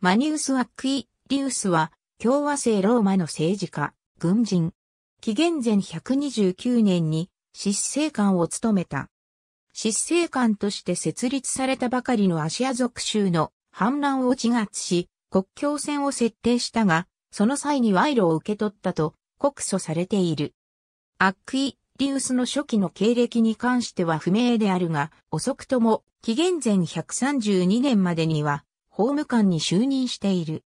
マニウス・アックイ・リウスは、共和制ローマの政治家、軍人。紀元前129年に、執政官を務めた。執政官として設立されたばかりのアシア属州の反乱を自圧し、国境線を設定したが、その際に賄賂を受け取ったと告訴されている。アックイ・リウスの初期の経歴に関しては不明であるが、遅くとも紀元前132年までには法務官に就任している。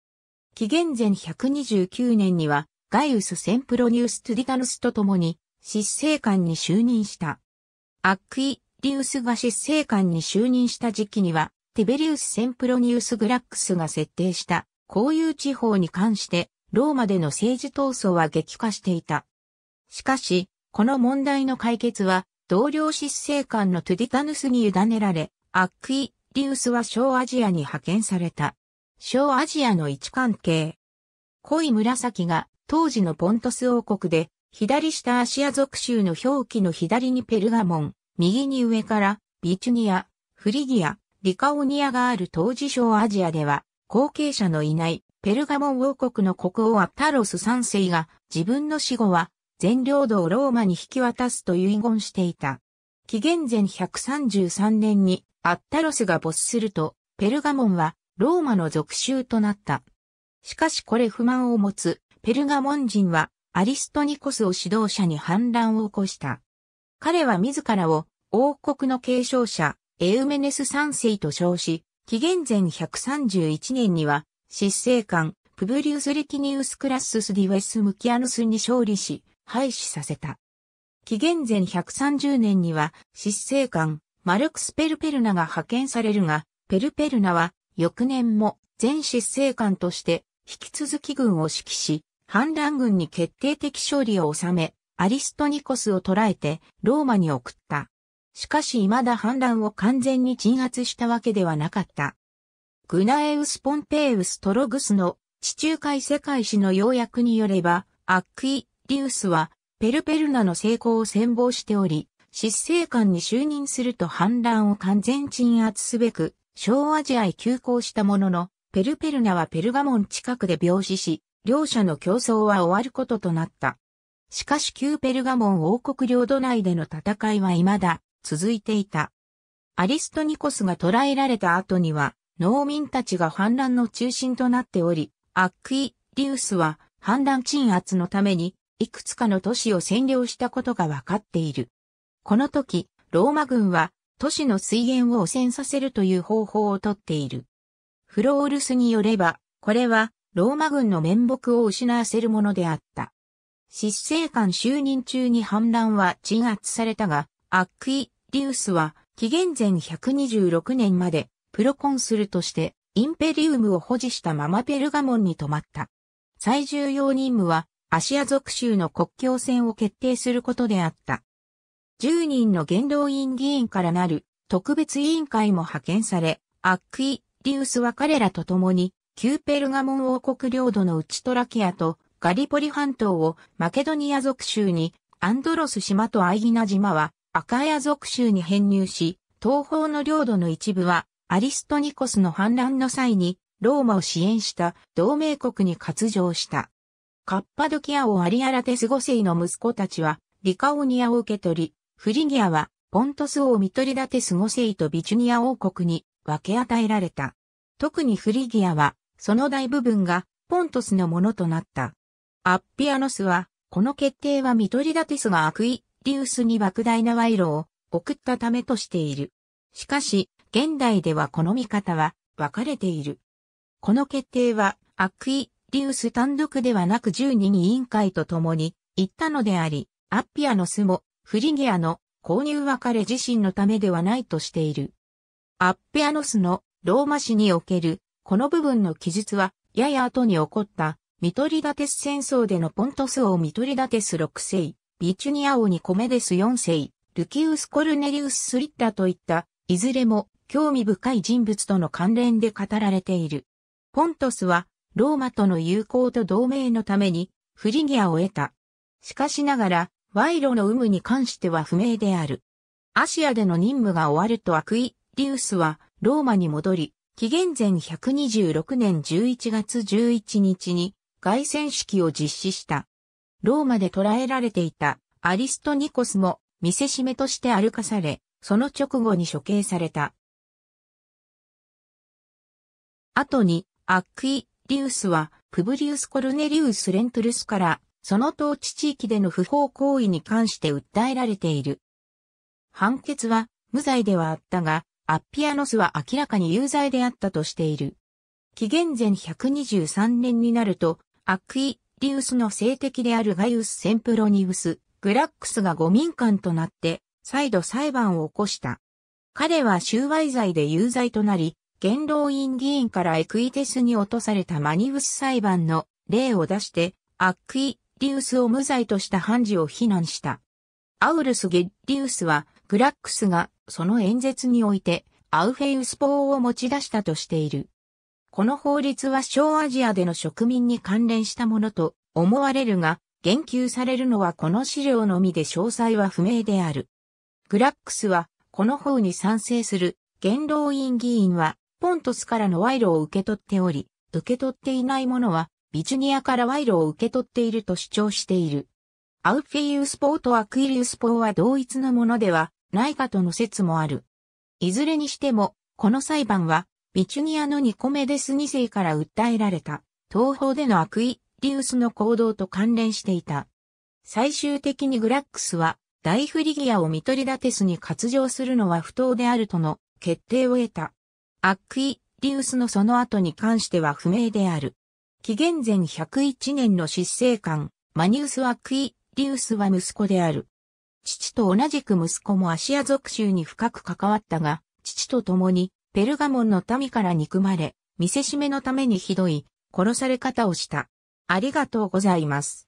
紀元前129年には、ガイウス・センプロニウス・トゥディタヌスと共に、執政官に就任した。アックイ・リウスが執政官に就任した時期には、ティベリウス・センプロニウス・グラックスが設定した、公有地方に関して、ローマでの政治闘争は激化していた。しかし、この問題の解決は、同僚執政官のトゥディタヌスに委ねられ、アックイ・リウスは小アジアに派遣された。小アジアの位置関係。濃い紫が当時のポントス王国で、左下アシア属州の表記の左にペルガモン、右に上からビチュニア、フリギア、リカオニアがある当時小アジアでは、後継者のいないペルガモン王国の国王アプタロス3世が自分の死後は全領土をローマに引き渡すと遺言していた。紀元前133年にアッタロスが没すると、ペルガモンはローマの属州となった。しかしこれ不満を持つペルガモン人はアリストニコスを指導者に反乱を起こした。彼は自らを王国の継承者エウメネス三世と称し、紀元前131年には執政官プブリウス・リキニウス・クラッスス・ディウェス・ムキアヌスに勝利し、廃止させた。紀元前130年には執政官マルクス・ペルペルナが派遣されるが、ペルペルナは翌年も全執政官として引き続き軍を指揮し、反乱軍に決定的勝利を収め、アリストニコスを捕らえてローマに送った。しかし未だ反乱を完全に鎮圧したわけではなかった。グナエウス・ポンペイウス・トログスの地中海世界史の要約によれば、アックイ・リウスはペルペルナの成功を先望しており、執政官に就任すると反乱を完全鎮圧すべく、小アジアへ急行したものの、ペルペルナはペルガモン近くで病死し、両者の競争は終わることとなった。しかし旧ペルガモン王国領土内での戦いは未だ続いていた。アリストニコスが捕らえられた後には、農民たちが反乱の中心となっており、アックイ・リウスは反乱鎮圧のために、いくつかの都市を占領したことがわかっている。この時、ローマ軍は都市の水源を汚染させるという方法をとっている。フロールスによれば、これはローマ軍の面目を失わせるものであった。執政官就任中に反乱は鎮圧されたが、アックイ・リウスは紀元前126年までプロコンスルとしてインペリウムを保持したままペルガモンに泊まった。最重要任務はアシア属州の国境線を決定することであった。10人の元老院議員からなる特別委員会も派遣され、アックイ・リウスは彼らと共に、旧ペルガモン王国領土のウチトラキアとガリポリ半島をマケドニア属州に、アンドロス島とアイギナ島はアカヤ属州に編入し、東方の領土の一部はアリストニコスの反乱の際にローマを支援した同盟国に割譲した。カッパドキア王アリアラテス5世の息子たちはリカオニアを受け取り、フリギアは、ポントス王ミトリダテスセ世とビチュニア王国に分け与えられた。特にフリギアは、その大部分がポントスのものとなった。アッピアノスは、この決定はミトリダテスがアクイリウスに莫大な賄賂を送ったためとしている。しかし、現代ではこの見方は分かれている。この決定は、アクイリウス単独ではなく12人委員会と共に行ったのであり、アッピアノスもフリギアの購入は彼自身のためではないとしている。アッペアノスのローマ史におけるこの部分の記述はやや後に起こったミトリダテス戦争でのポントス王ミトリダテス6世、ビチュニア王にコメデス4世、ルキウス・コルネリウス・スリッタといったいずれも興味深い人物との関連で語られている。ポントスはローマとの友好と同盟のためにフリギアを得た。しかしながら、賄賂の有無に関しては不明である。アシアでの任務が終わるとアクイリウスはローマに戻り、紀元前126年11月11日に凱旋式を実施した。ローマで捕らえられていたアリストニコスも見せしめとして歩かされ、その直後に処刑された。後に、アクイ・リウスは、プブリウス・コルネリウス・レントルスからその統治地域での不法行為に関して訴えられている。判決は無罪ではあったが、アッピアノスは明らかに有罪であったとしている。紀元前123年になると、アクイリウスの性的であるガイウス・センプロニウス、グラックスが誤民間となって、再度裁判を起こした。彼は収賄罪で有罪となり、元老院議員からエクイテスに落とされたマニウス裁判の例を出して、アックイディウスを無罪とした判事を非難した。アウルス・ゲッリウスは、グラックスがその演説において、アウフェイウス法を持ち出したとしている。この法律は小アジアでの植民に関連したものと思われるが、言及されるのはこの資料のみで詳細は不明である。グラックスは、この法に賛成する元老院議員は、ポントスからの賄賂を受け取っており、受け取っていないものは、ビチュニアから賄賂を受け取っていると主張している。アウフィウスポーとアクイリウスポーは同一のものではないかとの説もある。いずれにしても、この裁判は、ビチュニアのニコメデス2世から訴えられた、東方でのアクイリウスの行動と関連していた。最終的にグラックスは、大フリギアをミトリダテスに割上するのは不当であるとの決定を得た。アクイ・リウスのその後に関しては不明である。紀元前101年の執政官、マニウスはクイ、リウスは息子である。父と同じく息子もアシア族州に深く関わったが、父と共にペルガモンの民から憎まれ、見せしめのためにひどい殺され方をした。ありがとうございます。